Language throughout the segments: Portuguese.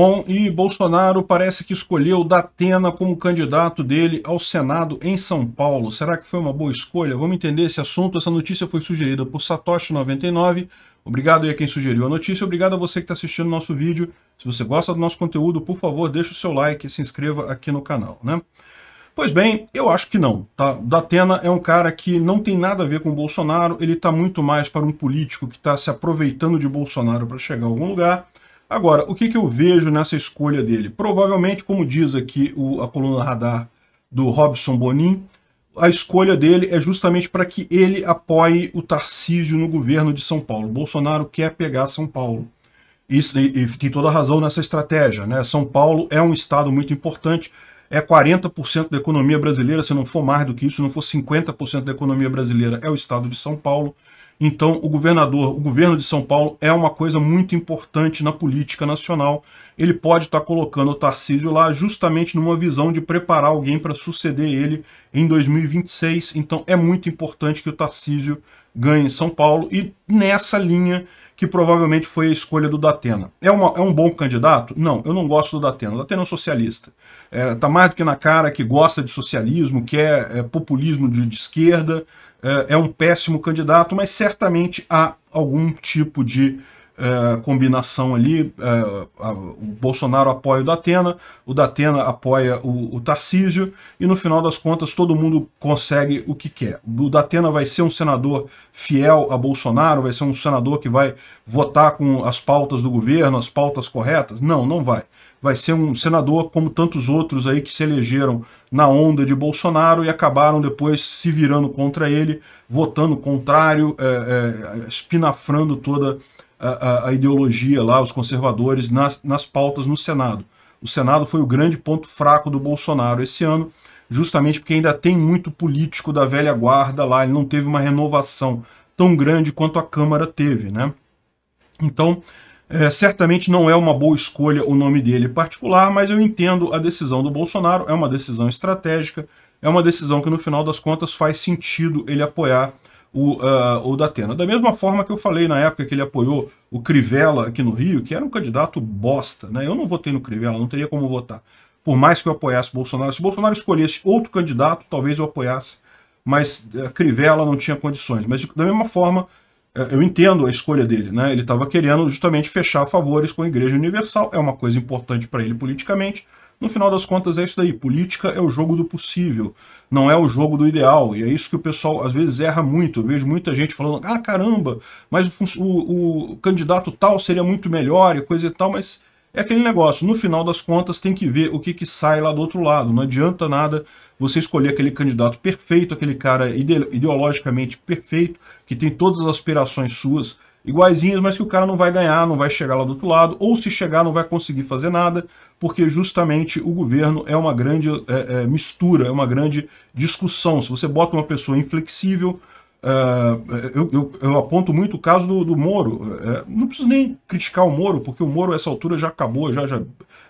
Bom, e Bolsonaro parece que escolheu Datena como candidato dele ao Senado em São Paulo. Será que foi uma boa escolha? Vamos entender esse assunto. Essa notícia foi sugerida por Satoshi99. Obrigado aí a quem sugeriu a notícia. Obrigado a você que está assistindo o nosso vídeo. Se você gosta do nosso conteúdo, por favor, deixe o seu like e se inscreva aqui no canal, né? Pois bem, eu acho que não, tá? Datena é um cara que não tem nada a ver com Bolsonaro, ele está muito mais para um político que está se aproveitando de Bolsonaro para chegar a algum lugar Agora, o que, que eu vejo nessa escolha dele? Provavelmente, como diz aqui o, a coluna radar do Robson Bonin, a escolha dele é justamente para que ele apoie o Tarcísio no governo de São Paulo. Bolsonaro quer pegar São Paulo. Isso, e, e tem toda razão nessa estratégia. Né? São Paulo é um estado muito importante, é 40% da economia brasileira, se não for mais do que isso, se não for 50% da economia brasileira, é o estado de São Paulo. Então, o governador, o governo de São Paulo é uma coisa muito importante na política nacional. Ele pode estar tá colocando o Tarcísio lá justamente numa visão de preparar alguém para suceder ele em 2026. Então, é muito importante que o Tarcísio ganha em São Paulo, e nessa linha que provavelmente foi a escolha do Datena. É, uma, é um bom candidato? Não, eu não gosto do Datena. O Datena é um socialista. É, tá mais do que na cara que gosta de socialismo, que é, é populismo de, de esquerda, é, é um péssimo candidato, mas certamente há algum tipo de é, combinação ali, é, a, o Bolsonaro apoia o Datena, o Datena apoia o, o Tarcísio, e no final das contas todo mundo consegue o que quer. O Datena vai ser um senador fiel a Bolsonaro, vai ser um senador que vai votar com as pautas do governo, as pautas corretas? Não, não vai vai ser um senador como tantos outros aí que se elegeram na onda de Bolsonaro e acabaram depois se virando contra ele, votando contrário, é, é, espinafrando toda a, a, ideologia lá, os conservadores, nas, nas pautas no Senado. O Senado foi o grande ponto fraco do Bolsonaro esse ano, justamente porque ainda tem muito político da velha guarda lá, ele não teve uma renovação tão grande quanto a Câmara teve, né? Então, é, certamente não é uma boa escolha o nome dele particular, mas eu entendo a decisão do Bolsonaro, é uma decisão estratégica, é uma decisão que no final das contas faz sentido ele apoiar o, uh, o Datena. Da mesma forma que eu falei na época que ele apoiou o Crivella aqui no Rio, que era um candidato bosta, né? Eu não votei no Crivella, não teria como votar. Por mais que eu apoiasse Bolsonaro, se Bolsonaro escolhesse outro candidato, talvez eu apoiasse, mas eh, Crivella não tinha condições. Mas da mesma forma, eh, eu entendo a escolha dele, né? Ele estava querendo justamente fechar favores com a Igreja Universal, é uma coisa importante para ele politicamente, no final das contas é isso daí, política é o jogo do possível, não é o jogo do ideal, e é isso que o pessoal às vezes erra muito, eu vejo muita gente falando, ah caramba, mas o, o, o candidato tal seria muito melhor e coisa e tal, mas é aquele negócio, no final das contas tem que ver o que, que sai lá do outro lado, não adianta nada você escolher aquele candidato perfeito, aquele cara ide ideologicamente perfeito, que tem todas as aspirações suas, iguaizinhas, mas que o cara não vai ganhar, não vai chegar lá do outro lado, ou se chegar não vai conseguir fazer nada, porque justamente o governo é uma grande é, é, mistura, é uma grande discussão. Se você bota uma pessoa inflexível, é, eu, eu, eu, aponto muito o caso do, do Moro, é, não preciso nem criticar o Moro, porque o Moro essa altura já acabou, já, já,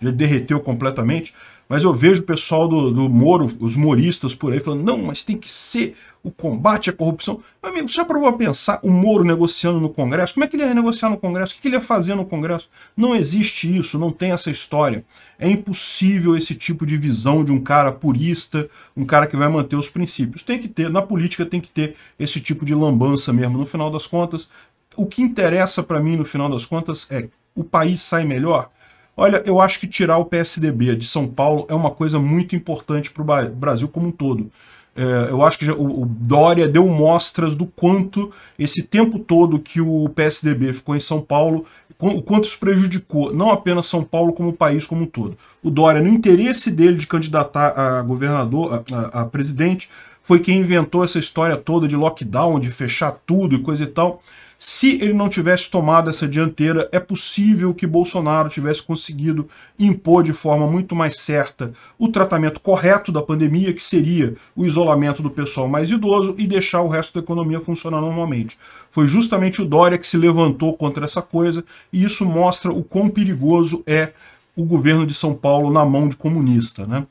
já derreteu completamente, mas eu vejo o pessoal do, do Moro, os moristas por aí, falando, não, mas tem que ser o combate à corrupção. Meu amigo, você já provou a pensar o Moro negociando no Congresso? Como é que ele ia negociar no Congresso? O que ele ia fazer no Congresso? Não existe isso, não tem essa história. É impossível esse tipo de visão de um cara purista, um cara que vai manter os princípios. Tem que ter, na política tem que ter esse tipo de lambança mesmo. No final das contas, o que interessa para mim no final das contas é o país sai melhor Olha, eu acho que tirar o PSDB de São Paulo é uma coisa muito importante para o Brasil como um todo. É, eu acho que já, o, o, Dória deu mostras do quanto esse tempo todo que o PSDB ficou em São Paulo, com, o quanto isso prejudicou não apenas São Paulo, como o país como um todo. O Dória, no interesse dele de candidatar a governador, a, a, a presidente, foi quem inventou essa história toda de lockdown, de fechar tudo e coisa e tal. Se ele não tivesse tomado essa dianteira, é possível que Bolsonaro tivesse conseguido impor de forma muito mais certa o tratamento correto da pandemia, que seria o isolamento do pessoal mais idoso e deixar o resto da economia funcionar normalmente. Foi justamente o Dória que se levantou contra essa coisa e isso mostra o quão perigoso é o governo de São Paulo na mão de comunista. Né?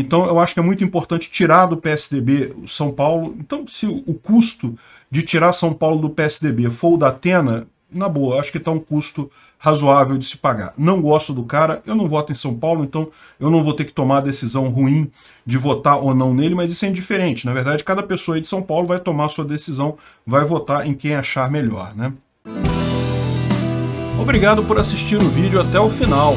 Então eu acho que é muito importante tirar do PSDB o São Paulo. Então se o custo de tirar São Paulo do PSDB for o da Atena, na boa, acho que está um custo razoável de se pagar. Não gosto do cara, eu não voto em São Paulo, então eu não vou ter que tomar a decisão ruim de votar ou não nele, mas isso é indiferente. Na verdade, cada pessoa aí de São Paulo vai tomar a sua decisão, vai votar em quem achar melhor, né? Obrigado por assistir o vídeo até o final.